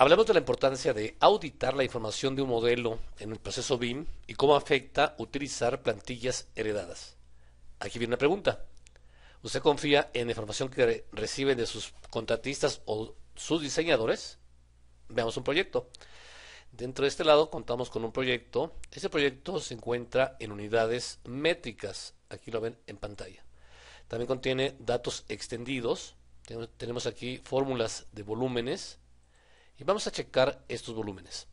Hablamos de la importancia de auditar la información de un modelo en el proceso BIM y cómo afecta utilizar plantillas heredadas. Aquí viene una pregunta. ¿Usted confía en la información que recibe de sus contratistas o sus diseñadores? Veamos un proyecto. Dentro de este lado contamos con un proyecto. Este proyecto se encuentra en unidades métricas. Aquí lo ven en pantalla. También contiene datos extendidos. Tenemos aquí fórmulas de volúmenes, y vamos a checar estos volúmenes.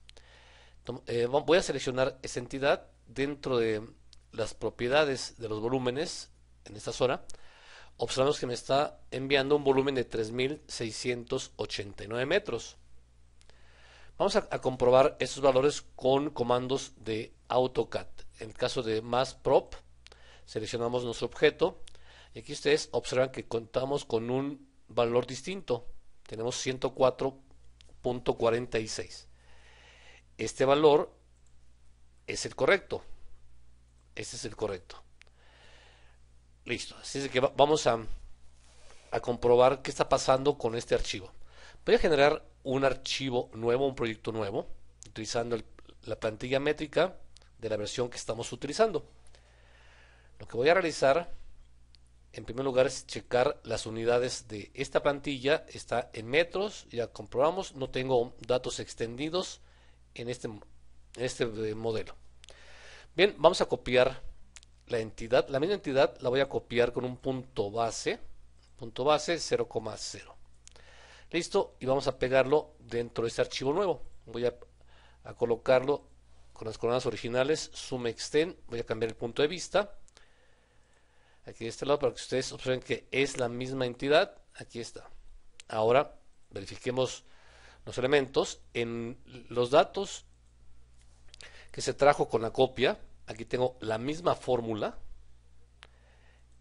Eh, voy a seleccionar esta entidad dentro de las propiedades de los volúmenes en esta zona. Observamos que me está enviando un volumen de 3.689 metros. Vamos a, comprobar estos valores con comandos de AutoCAD. En el caso de más prop, seleccionamos nuestro objeto. Y aquí ustedes observan que contamos con un valor distinto. Tenemos 104 .46 Este valor es el correcto. Este es el correcto. Listo. Así que vamos a, a comprobar qué está pasando con este archivo. Voy a generar un archivo nuevo, un proyecto nuevo, utilizando la plantilla métrica de la versión que estamos utilizando. Lo que voy a realizar en primer lugar es checar las unidades de esta plantilla, está en metros, ya comprobamos, no tengo datos extendidos en este, este eh, modelo. Bien, vamos a copiar la entidad, la misma entidad la voy a copiar con un punto base, punto base 0,0. Listo, y vamos a pegarlo dentro de este archivo nuevo. Voy a, colocarlo con las coordenadas originales, sum extend, voy a cambiar el punto de vista, aquí de este lado para que ustedes observen que es la misma entidad. Aquí está. Ahora verifiquemos los elementos. En los datos que se trajo con la copia, aquí tengo la misma fórmula.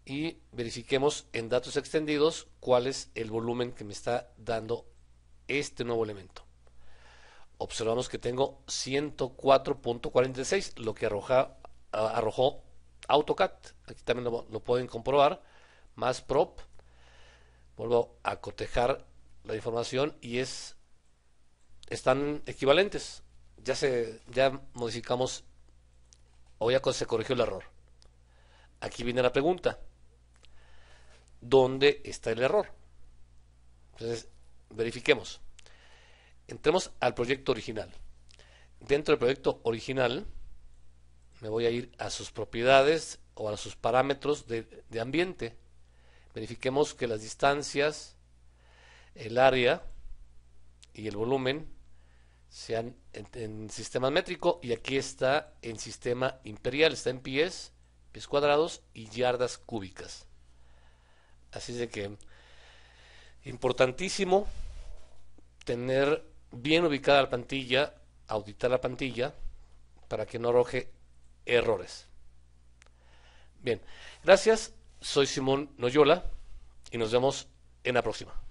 Y verifiquemos en datos extendidos cuál es el volumen que me está dando este nuevo elemento. Observamos que tengo 104.46, lo que arroja, ah, arrojó AutoCAD, aquí también lo, pueden comprobar, más prop, vuelvo a cotejar la información y es están equivalentes. Ya se ya modificamos o ya se corrigió el error. Aquí viene la pregunta. ¿Dónde está el error? Entonces, verifiquemos. Entremos al proyecto original. Dentro del proyecto original me voy a ir a sus propiedades o a sus parámetros de, ambiente. Verifiquemos que las distancias, el área y el volumen sean en, sistema métrico y aquí está en sistema imperial, está en pies, pies cuadrados y yardas cúbicas. Así de que importantísimo tener bien ubicada la plantilla, auditar la plantilla para que no arroje errores. Bien, gracias. Soy Simón Noyola y nos vemos en la próxima.